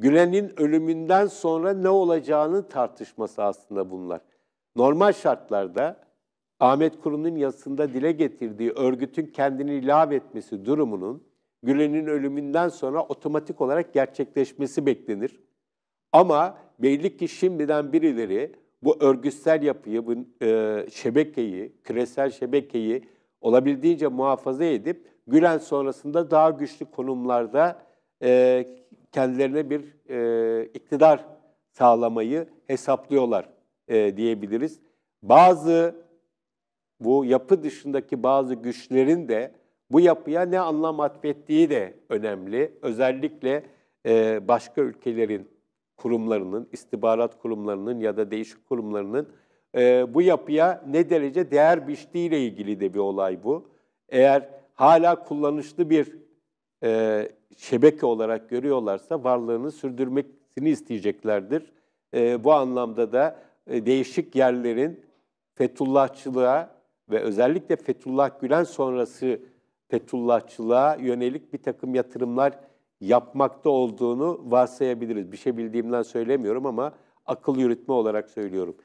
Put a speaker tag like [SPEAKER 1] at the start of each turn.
[SPEAKER 1] Gülen'in ölümünden sonra ne olacağını tartışması aslında bunlar. Normal şartlarda Ahmet Kurum'un yazısında dile getirdiği örgütün kendini ilave etmesi durumunun Gülen'in ölümünden sonra otomatik olarak gerçekleşmesi beklenir. Ama belli ki şimdiden birileri bu örgütsel yapıyı, bu e, şebekeyi, küresel şebekeyi olabildiğince muhafaza edip Gülen sonrasında daha güçlü konumlarda e, kendilerine bir e, iktidar sağlamayı hesaplıyorlar e, diyebiliriz. Bazı bu yapı dışındaki bazı güçlerin de bu yapıya ne anlam atfettiği de önemli. Özellikle e, başka ülkelerin kurumlarının, istihbarat kurumlarının ya da değişik kurumlarının e, bu yapıya ne derece değer biçtiğiyle ilgili de bir olay bu. Eğer hala kullanışlı bir e, şebeke olarak görüyorlarsa varlığını sürdürmesini isteyeceklerdir. E, bu anlamda da e, değişik yerlerin Fethullahçılığa ve özellikle Fethullah Gülen sonrası Fethullahçılığa yönelik bir takım yatırımlar yapmakta olduğunu varsayabiliriz. Bir şey bildiğimden söylemiyorum ama akıl yürütme olarak söylüyorum.